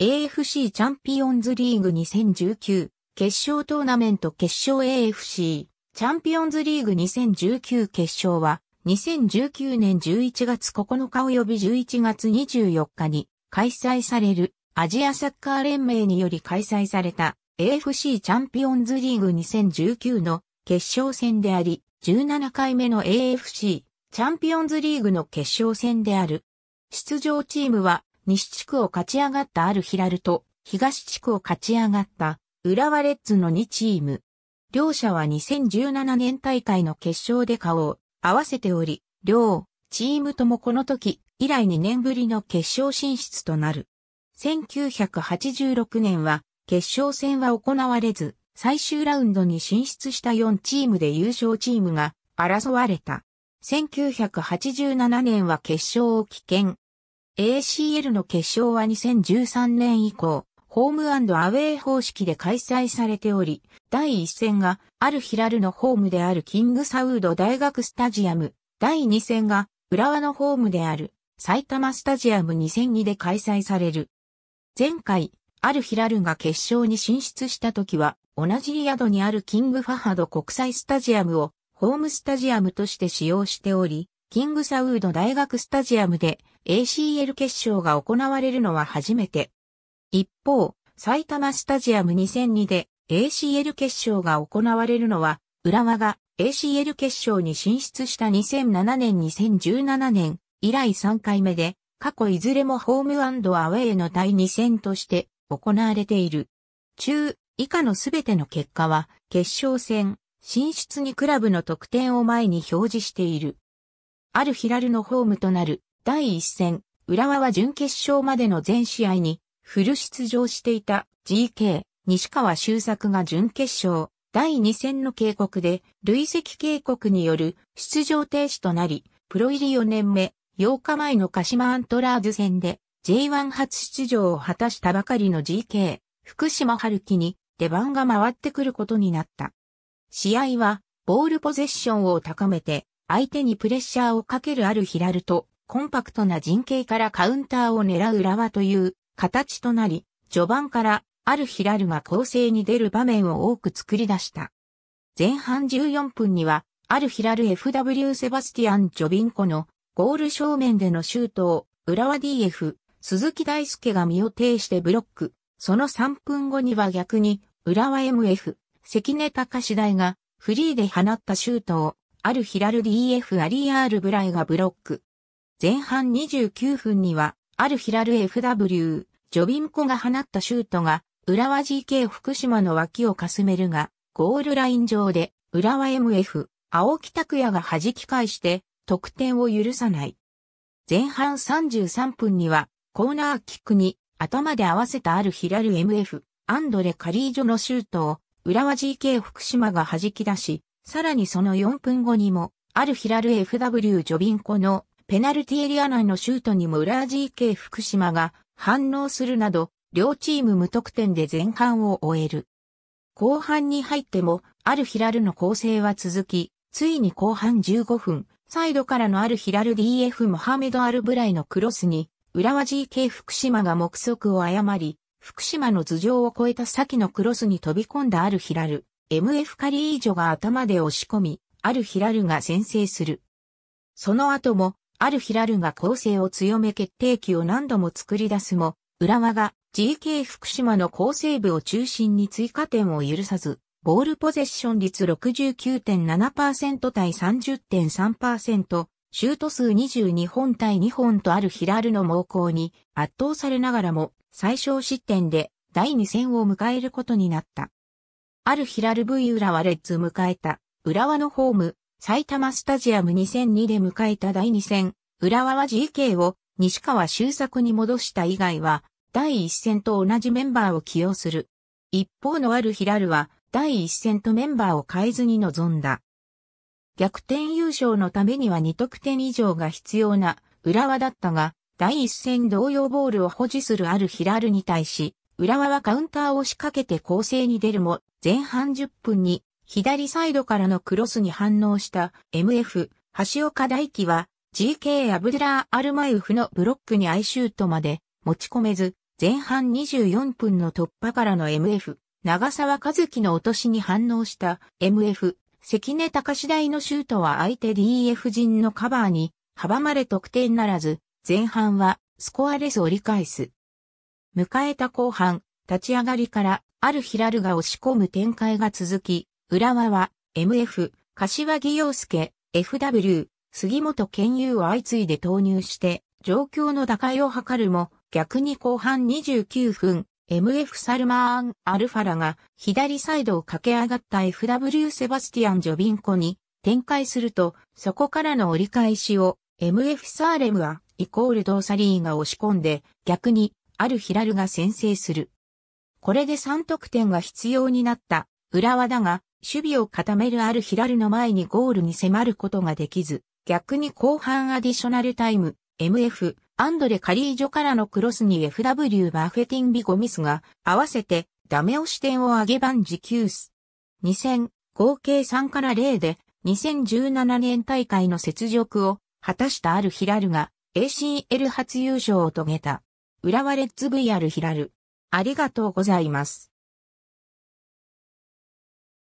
AFC チャンピオンズリーグ2019決勝トーナメント決勝 AFC チャンピオンズリーグ2019決勝は2019年11月9日及び11月24日に開催されるアジアサッカー連盟により開催された AFC チャンピオンズリーグ2019の決勝戦であり17回目の AFC チャンピオンズリーグの決勝戦である。出場チームは西地区を勝ち上がったアルヒラルと、東地区を勝ち上がった、浦和レッズの2チーム。両者は2017年大会の決勝で顔を合わせており、両チームともこの時以来2年ぶりの決勝進出となる。1986年は決勝戦は行われず、最終ラウンドに進出した4チームで優勝チームが争われた。1987年は決勝を棄権。ACL の決勝は2013年以降、ホームアウェイ方式で開催されており、第1戦がアルヒラルのホームであるキングサウード大学スタジアム、第2戦が浦和のホームである埼玉スタジアム2002で開催される。前回、アルヒラルが決勝に進出した時は、同じ宿にあるキングファハド国際スタジアムをホームスタジアムとして使用しており、キングサウード大学スタジアムで ACL 決勝が行われるのは初めて。一方、埼玉スタジアム2002で ACL 決勝が行われるのは、浦和が ACL 決勝に進出した2007年2017年以来3回目で、過去いずれもホームアウェイの第2戦として行われている。中、以下のすべての結果は、決勝戦、進出にクラブの得点を前に表示している。あるヒラルのホームとなる第一戦、浦和は準決勝までの全試合にフル出場していた GK 西川修作が準決勝第2戦の警告で累積警告による出場停止となり、プロ入り4年目8日前の鹿島アントラーズ戦で J1 初出場を果たしたばかりの GK 福島春樹に出番が回ってくることになった。試合はボールポゼッションを高めて相手にプレッシャーをかけるあるヒラルと、コンパクトな陣形からカウンターを狙う浦和という形となり、序盤からあるヒラルが攻勢に出る場面を多く作り出した。前半14分には、あるヒラル FW セバスティアン・ジョビンコのゴール正面でのシュートを、浦和 DF、鈴木大輔が身を挺してブロック。その3分後には逆に、浦和 MF、関根隆大がフリーで放ったシュートをアルヒラル DF アリーアールブライがブロック。前半29分には、アルヒラル FW、ジョビンコが放ったシュートが、浦和 GK 福島の脇をかすめるが、ゴールライン上で、浦和 MF、青木拓也が弾き返して、得点を許さない。前半33分には、コーナーキックに、頭で合わせたあるヒラル MF、アンドレ・カリージョのシュートを、浦和 GK 福島が弾き出し、さらにその4分後にも、アルヒラル FW ジョビンコのペナルティエリア内のシュートにも浦和 GK 福島が反応するなど、両チーム無得点で前半を終える。後半に入っても、アルヒラルの構成は続き、ついに後半15分、サイドからのアルヒラル DF モハメド・アルブライのクロスに、浦和 GK 福島が目測を誤り、福島の頭上を越えた先のクロスに飛び込んだアルヒラル。MF カリージョが頭で押し込み、アルヒラルが先制する。その後も、アルヒラルが構成を強め決定機を何度も作り出すも、浦和が GK 福島の構成部を中心に追加点を許さず、ボールポゼッション率69.7%対30.3%、シュート数22本対2本とあるヒラルの猛攻に圧倒されながらも最小失点で第2戦を迎えることになった。あるヒラル V 浦和レッズ迎えた、浦和のホーム、埼玉スタジアム2002で迎えた第2戦、浦和は GK を西川修作に戻した以外は、第1戦と同じメンバーを起用する。一方のあるヒラルは、第1戦とメンバーを変えずに臨んだ。逆転優勝のためには2得点以上が必要な浦和だったが、第1戦同様ボールを保持するあるヒラルに対し、浦和はカウンターを仕掛けて攻勢に出るも、前半10分に左サイドからのクロスに反応した MF、橋岡大輝は GK アブドラー・アルマウフのブロックにアイシュートまで持ち込めず、前半24分の突破からの MF、長沢和樹の落としに反応した MF、関根隆大のシュートは相手 DF 陣のカバーに阻まれ得点ならず、前半はスコアレス折り返す。迎えた後半、立ち上がりから、あるヒラルが押し込む展開が続き、浦和は、MF、柏木陽介、FW、杉本健優を相次いで投入して、状況の打開を図るも、逆に後半29分、MF サルマーン・アルファラが左サイドを駆け上がった FW セバスティアン・ジョビンコに展開すると、そこからの折り返しを MF サーレムは、イコールドーサリーが押し込んで、逆にアルヒラルが先制する。これで3得点が必要になった浦和だが、守備を固めるアルヒラルの前にゴールに迫ることができず、逆に後半アディショナルタイム、MF、アンドレ・カリージョからのクロスに FW バフェティンビゴミスが合わせてダメ押し点を上げ番時ース。2戦、合計3から0で2017年大会の雪辱を果たしたアルヒラルが ACL 初優勝を遂げた。浦和レッズ VR ヒラル。ありがとうございます。